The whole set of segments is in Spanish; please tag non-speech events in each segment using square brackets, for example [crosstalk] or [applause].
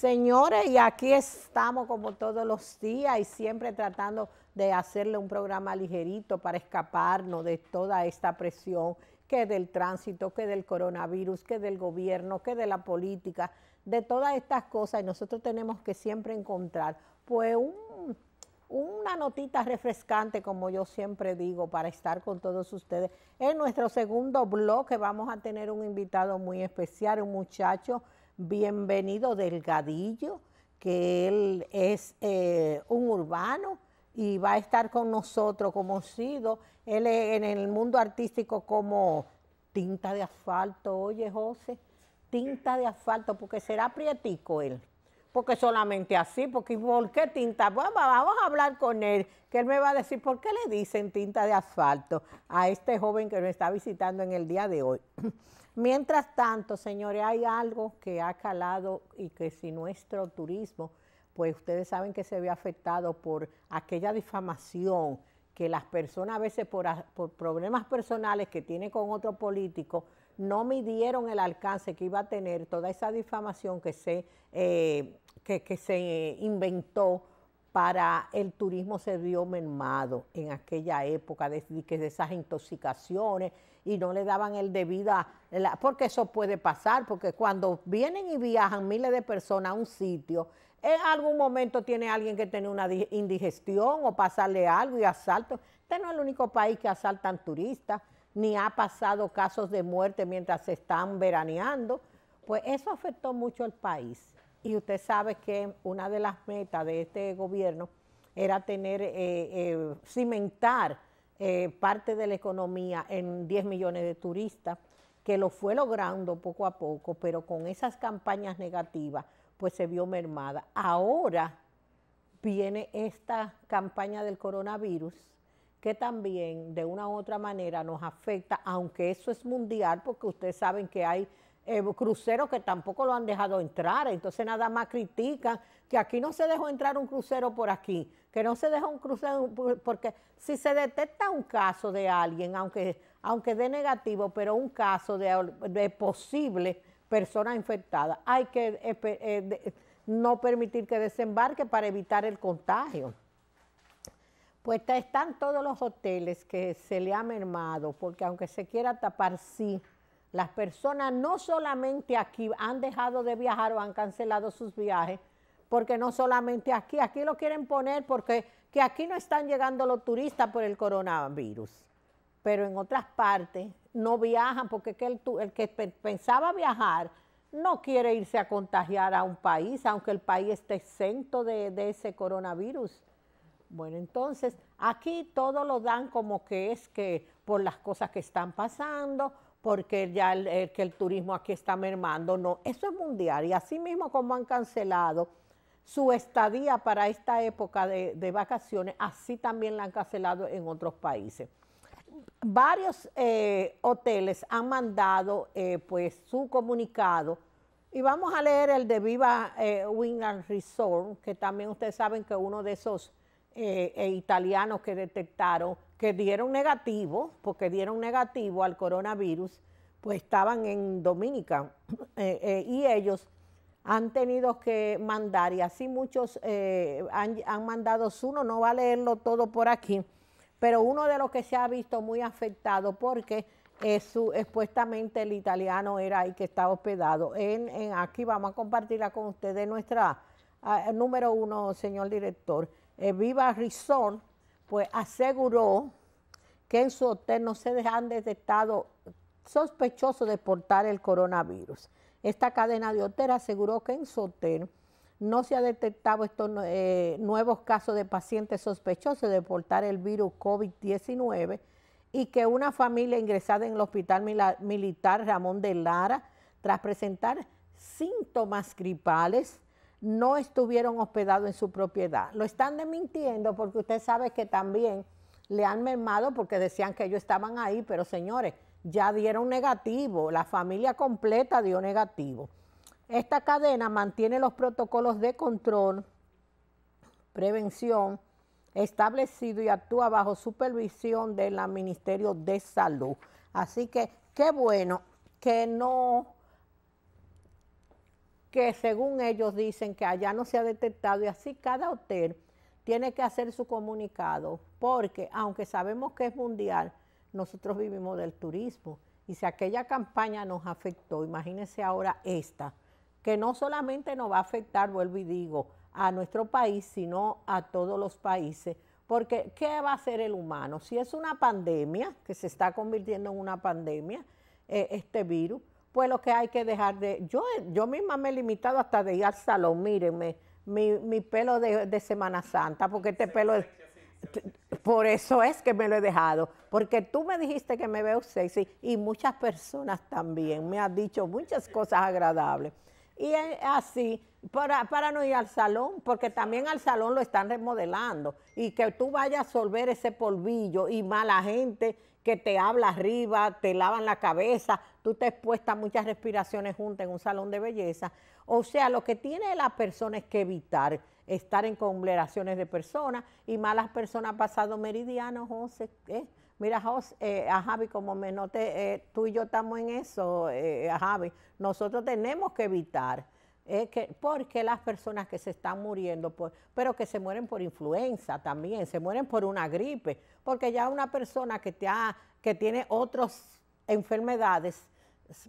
Señores, y aquí estamos como todos los días y siempre tratando de hacerle un programa ligerito para escaparnos de toda esta presión que del tránsito, que del coronavirus, que del gobierno, que de la política, de todas estas cosas. Y nosotros tenemos que siempre encontrar pues un, una notita refrescante, como yo siempre digo, para estar con todos ustedes. En nuestro segundo bloque vamos a tener un invitado muy especial, un muchacho bienvenido Delgadillo, que él es eh, un urbano y va a estar con nosotros como sido. Él en el mundo artístico como tinta de asfalto, oye José, tinta de asfalto, porque será prietico él porque solamente así, porque ¿por qué tinta? vamos a hablar con él, que él me va a decir por qué le dicen tinta de asfalto a este joven que nos está visitando en el día de hoy. [clears throat] Mientras tanto, señores, hay algo que ha calado y que si nuestro turismo, pues ustedes saben que se ve afectado por aquella difamación que las personas a veces por, problemas personales que tiene con otro político, no midieron el alcance que iba a tener toda esa difamación que se... Eh, que, se inventó para el turismo se vio mermado en aquella época, de, de esas intoxicaciones y no le daban el debido, porque eso puede pasar, porque cuando vienen y viajan miles de personas a un sitio, en algún momento tiene alguien que tiene una indigestión o pasarle algo y asalto. Este no es el único país que asaltan turistas, ni ha pasado casos de muerte mientras se están veraneando. Pues eso afectó mucho al país. Y usted sabe que una de las metas de este gobierno era tener, eh, eh, cimentar eh, parte de la economía en 10 millones de turistas, que lo fue logrando poco a poco, pero con esas campañas negativas, pues se vio mermada. Ahora viene esta campaña del coronavirus que también de una u otra manera nos afecta, aunque eso es mundial, porque ustedes saben que hay eh, cruceros que tampoco lo han dejado entrar, entonces nada más critican que aquí no se dejó entrar un crucero por aquí, que no se dejó un crucero, porque si se detecta un caso de alguien, aunque, aunque dé negativo, pero un caso de, posible persona infectada, hay que eh, eh, no permitir que desembarque para evitar el contagio. Pues están todos los hoteles que se le ha mermado, porque aunque se quiera tapar, sí las personas no solamente aquí han dejado de viajar o han cancelado sus viajes, porque no solamente aquí, aquí lo quieren poner porque aquí no están llegando los turistas por el coronavirus, pero en otras partes no viajan porque el, que pensaba viajar no quiere irse a contagiar a un país, aunque el país esté exento de, de ese coronavirus. Bueno, entonces aquí todo lo dan como que es que por las cosas que están pasando, porque ya el, eh, que el turismo aquí está mermando, no, eso es mundial y así mismo como han cancelado su estadía para esta época de, vacaciones, así también la han cancelado en otros países. Varios eh, hoteles han mandado eh, pues su comunicado y vamos a leer el de Viva eh, Resort, que también ustedes saben que uno de esos eh, e italianos que detectaron, que dieron negativo, porque dieron negativo al coronavirus, pues estaban en Dominica [clears throat] eh, eh, y ellos han tenido que mandar, y así muchos han, mandado uno, no va a leerlo todo por aquí, pero uno de los que se ha visto muy afectado porque su, supuestamente el italiano era ahí que estaba hospedado. En, aquí vamos a compartirla con ustedes nuestra ah, número uno, señor director eh, Viva Rizón pues aseguró que en su hotel no se han detectado sospechosos de portar el coronavirus. Esta cadena de hotel aseguró que en su hotel no se ha detectado estos eh, nuevos casos de pacientes sospechosos de portar el virus COVID-19 y que una familia ingresada en el Hospital Militar Ramón de Lara, tras presentar síntomas gripales, no estuvieron hospedados en su propiedad. Lo están desmintiendo porque usted sabe que también le han mermado porque decían que ellos estaban ahí, pero señores, ya dieron negativo, la familia completa dio negativo. Esta cadena mantiene los protocolos de control, prevención, establecido y actúa bajo supervisión del Ministerio de Salud. Así que qué bueno que no que según ellos dicen que allá no se ha detectado y así cada hotel tiene que hacer su comunicado, porque aunque sabemos que es mundial, nosotros vivimos del turismo. Y si aquella campaña nos afectó, imagínense ahora esta, que no solamente nos va a afectar, vuelvo y digo, a nuestro país, sino a todos los países, porque ¿qué va a hacer el humano? Si es una pandemia, que se está convirtiendo en una pandemia, eh, este virus, pues lo que hay que dejar de... Yo, yo misma me he limitado hasta de ir al salón, mírenme, mi, pelo de, Semana Santa, porque este pelo es... por eso es que me lo he dejado, porque tú me dijiste que me veo sexy y muchas personas también me han dicho muchas cosas agradables. Y así, para, para no ir al salón, porque también al salón lo están remodelando y que tú vayas a solver ese polvillo y mala gente que te habla arriba, te lavan la cabeza, tú te expuestas muchas respiraciones juntas en un salón de belleza. O sea, lo que tiene la persona es que evitar estar en conglomeraciones de personas y malas personas pasado meridiano, José. ¿eh? Mira, José, eh, a Javi, como me noté, eh, tú y yo estamos en eso, a Javi. Nosotros tenemos que evitar es que, porque las personas que se están muriendo, pero que se mueren por influenza también, se mueren por una gripe, porque ya una persona que, te que tiene otras enfermedades,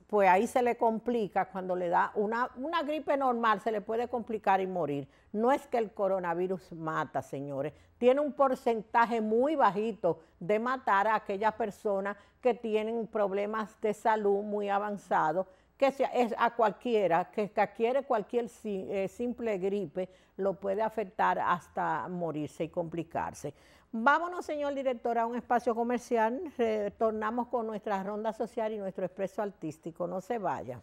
pues ahí se le complica cuando le da una, una, gripe normal, se le puede complicar y morir. No es que el coronavirus mata, señores. Tiene un porcentaje muy bajito de matar a aquellas personas que tienen problemas de salud muy avanzados que sea, es a cualquiera, que, adquiere cualquier eh, simple gripe, lo puede afectar hasta morirse y complicarse. Vámonos, señor director, a un espacio comercial. Retornamos con nuestra ronda social y nuestro expreso artístico. No se vaya.